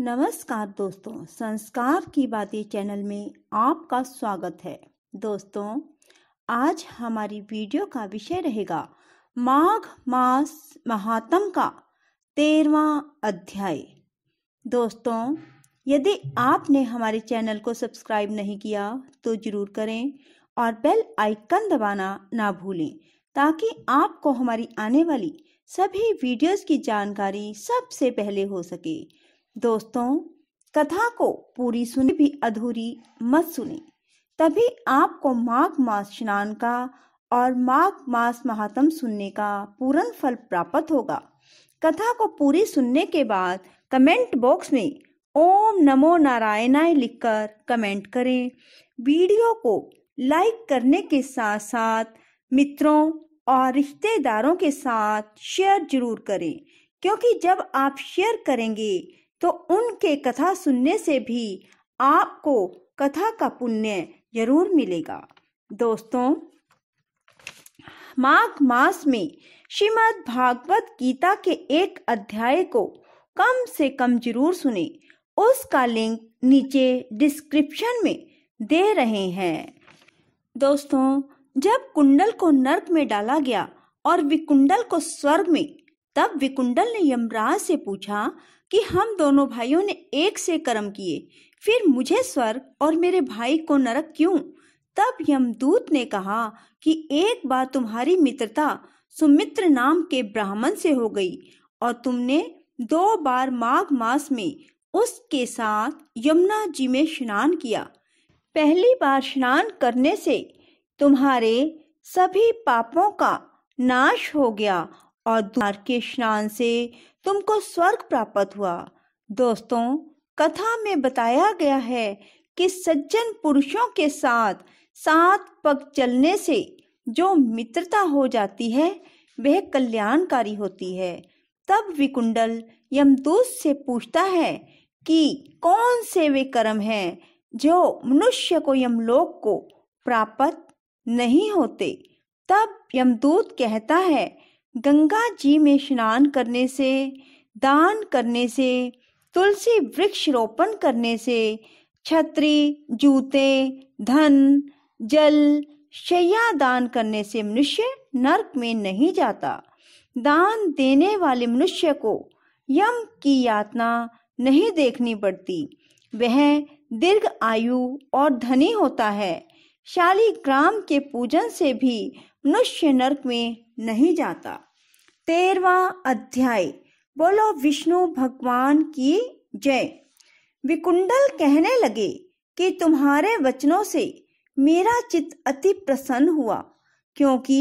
नमस्कार दोस्तों संस्कार की बातें चैनल में आपका स्वागत है दोस्तों आज हमारी वीडियो का विषय रहेगा माघ मास महातम का तेरवा अध्याय दोस्तों यदि आपने हमारे चैनल को सब्सक्राइब नहीं किया तो जरूर करें और बेल आइकन दबाना ना भूलें ताकि आपको हमारी आने वाली सभी वीडियोस की जानकारी सबसे पहले हो सके दोस्तों कथा को पूरी सुनी भी अधूरी मत सुने तभी आपको माघ मास स्नान का और माघ मास महात्म सुनने का पूर्ण फल प्राप्त होगा कथा को पूरी सुनने के बाद कमेंट बॉक्स में ओम नमो नारायणाय लिखकर कमेंट करें वीडियो को लाइक करने के साथ साथ मित्रों और रिश्तेदारों के साथ शेयर जरूर करें क्योंकि जब आप शेयर करेंगे तो उनके कथा सुनने से भी आपको कथा का पुण्य जरूर मिलेगा दोस्तों माघ मास में श्रीमद भागवत गीता के एक अध्याय को कम से कम जरूर सुने उसका लिंक नीचे डिस्क्रिप्शन में दे रहे हैं दोस्तों जब कुंडल को नर्क में डाला गया और विकुंडल को स्वर्ग में तब विकुंडल ने यमराज से पूछा कि हम दोनों भाइयों ने एक से कर्म किए फिर मुझे स्वर्ग और मेरे भाई को नरक क्यों तब यमदूत ने कहा कि एक बार तुम्हारी मित्रता सुमित्र नाम के ब्राह्मण से हो गई और तुमने दो बार माघ मास में उसके साथ यमुना जी में स्नान किया पहली बार स्नान करने से तुम्हारे सभी पापों का नाश हो गया और द्वार के स्नान से तुमको स्वर्ग प्राप्त हुआ दोस्तों कथा में बताया गया है कि सज्जन पुरुषों के साथ सात पग चलने से जो मित्रता हो जाती है वह कल्याणकारी होती है तब विकुंडल यमदूत से पूछता है कि कौन से वे कर्म हैं जो मनुष्य को यमलोक को प्राप्त नहीं होते तब यमदूत कहता है गंगा जी में स्नान करने से दान करने से तुलसी वृक्ष रोपण करने से छतरी जूते धन जल शैया दान करने से मनुष्य नरक में नहीं जाता दान देने वाले मनुष्य को यम की यातना नहीं देखनी पड़ती वह दीर्घ आयु और धनी होता है शालीग्राम के पूजन से भी मनुष्य नरक में नहीं जाता तेरवा अध्याय बोलो विष्णु भगवान की जय विकुंडल कहने लगे कि तुम्हारे वचनों से मेरा चित अति प्रसन्न हुआ क्योंकि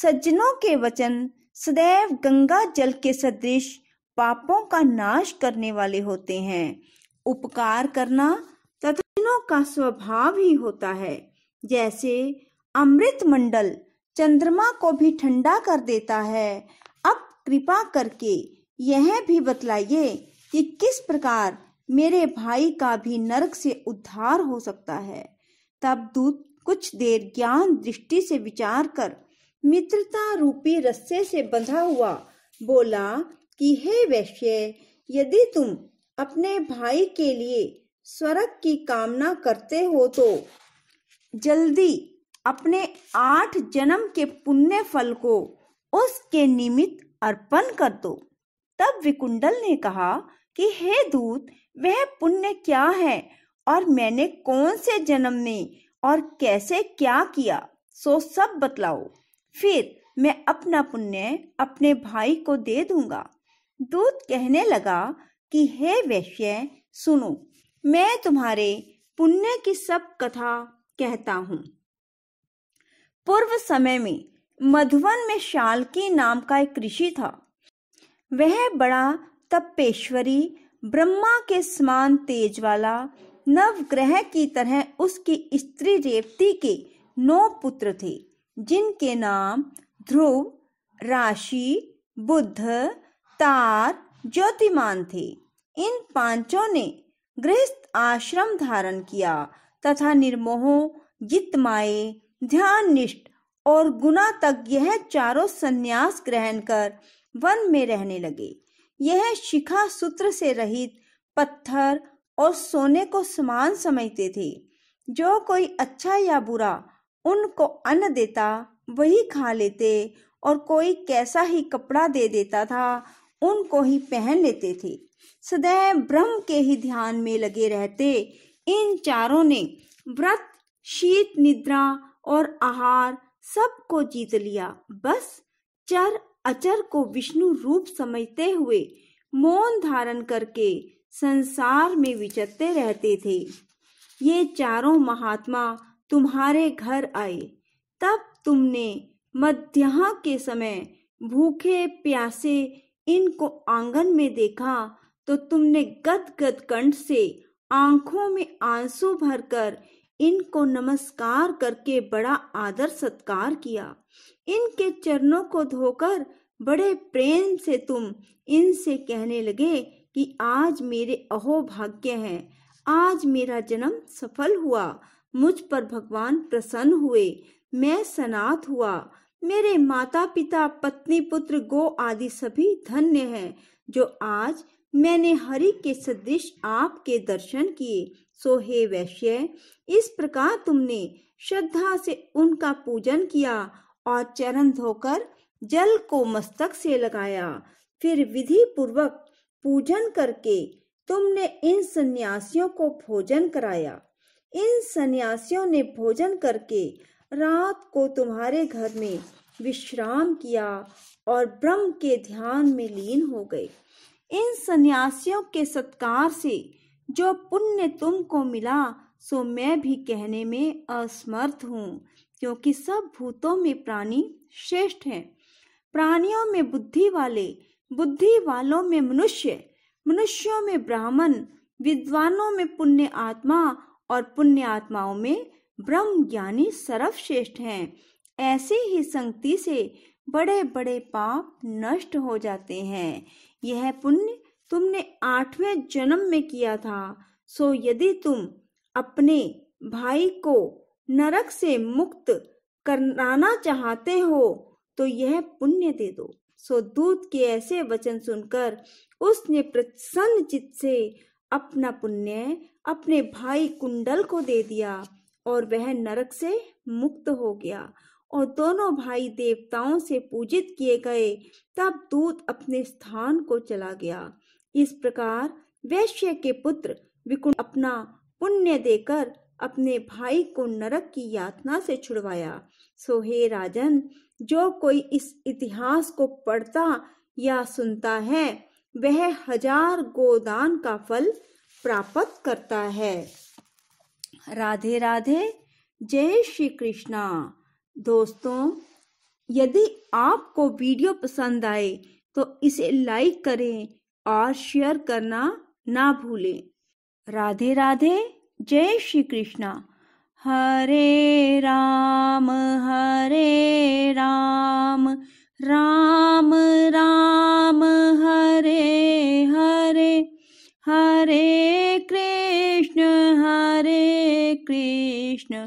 सज्जनों के वचन सदैव गंगा जल के सदृश पापों का नाश करने वाले होते हैं उपकार करना तथा का स्वभाव ही होता है जैसे अमृत मंडल चंद्रमा को भी ठंडा कर देता है अब कृपा करके यह भी बतलाइए कि किस प्रकार मेरे भाई का भी नरक से उद्धार हो सकता है तब दूत कुछ देर ज्ञान दृष्टि से विचार कर मित्रता रूपी रस्से से बंधा हुआ बोला कि हे वैश्य यदि तुम अपने भाई के लिए स्वर्ग की कामना करते हो तो जल्दी अपने आठ जन्म के पुण्य फल को उसके निमित्त अर्पण कर दो तब विकुंडल ने कहा कि हे दूत वह पुण्य क्या है और मैंने कौन से जन्म में और कैसे क्या किया सो सब बतलाओ फिर मैं अपना पुण्य अपने भाई को दे दूंगा दूत कहने लगा कि हे वैश्य सुनो मैं तुम्हारे पुण्य की सब कथा कहता हूं पूर्व समय में मधुवन में शालकी नाम का एक ऋषि था वह बड़ा तपेश्वरी ब्रह्मा के समान तेज वाला नवग्रह की तरह उसकी स्त्री रेवती के नौ पुत्र थे जिनके नाम ध्रुव राशि बुद्ध तार ज्योतिमान थे इन पांचों ने गृहस्थ आश्रम धारण किया तथा निर्मोह माए ध्यान निष्ठ और गुना तक यह चारों संन्यास ग्रहण कर वन में रहने लगे यह शिखा सूत्र से रहित पत्थर और सोने को समान समझते थे जो कोई अच्छा या बुरा उनको अन्न देता वही खा लेते और कोई कैसा ही कपड़ा दे देता था उनको ही पहन लेते थे सदैव ब्रह्म के ही ध्यान में लगे रहते इन चारों ने व्रत शीत निद्रा और आहार सबको जीत लिया बस चर अचर को विष्णु रूप समझते हुए मौन धारण करके संसार में विचरते रहते थे ये चारों महात्मा तुम्हारे घर आए तब तुमने मध्याह्न के समय भूखे प्यासे इनको आंगन में देखा तो तुमने गद कंठ से आंखों में आंसू भरकर इनको नमस्कार करके बड़ा आदर सत्कार किया इनके चरणों को धोकर बड़े प्रेम से तुम इनसे कहने लगे कि आज मेरे अहो भाग्य है आज मेरा जन्म सफल हुआ मुझ पर भगवान प्रसन्न हुए मैं सनात हुआ मेरे माता पिता पत्नी पुत्र गो आदि सभी धन्य हैं जो आज मैंने हरि के सदृश आपके दर्शन किए सो हे वैश्य इस प्रकार तुमने श्रद्धा से उनका पूजन किया और चरण धोकर जल को मस्तक से लगाया फिर विधि पूर्वक पूजन करके तुमने इन सन्यासियों को भोजन कराया इन सन्यासियों ने भोजन करके रात को तुम्हारे घर में विश्राम किया और ब्रह्म के ध्यान में लीन हो गए इन सन्यासियों के सत्कार से जो पुण्य तुमको मिला सो मैं भी कहने में असमर्थ हूँ क्योंकि सब भूतों में प्राणी श्रेष्ठ हैं प्राणियों में बुद्धि वाले बुद्धि वालों में मनुष्य मनुष्यों में ब्राह्मण विद्वानों में पुण्य आत्मा और पुण्य आत्माओं में ब्रह्म ज्ञानी सर्वश्रेष्ठ हैं ऐसे ही संगति से बड़े बड़े पाप नष्ट हो जाते हैं यह पुण्य तुमने आठवें जन्म में किया था सो यदि तुम अपने भाई को नरक से मुक्त कराना चाहते हो तो यह पुण्य दे दो सो दूत के ऐसे वचन सुनकर उसने प्रसन्न चित से अपना पुण्य अपने भाई कुंडल को दे दिया और वह नरक से मुक्त हो गया और दोनों भाई देवताओं से पूजित किए गए तब दूत अपने स्थान को चला गया इस प्रकार वैश्य के पुत्र विकुण अपना पुण्य देकर अपने भाई को नरक की यातना से छुड़वाया सोहे राजन जो कोई इस इतिहास को पढ़ता या सुनता है वह हजार गोदान का फल प्राप्त करता है राधे राधे जय श्री कृष्णा दोस्तों यदि आपको वीडियो पसंद आए तो इसे लाइक करें और शेयर करना ना भूलें राधे राधे जय श्री कृष्णा हरे राम हरे राम राम राम हरे हरे हरे कृष्ण हरे कृष्ण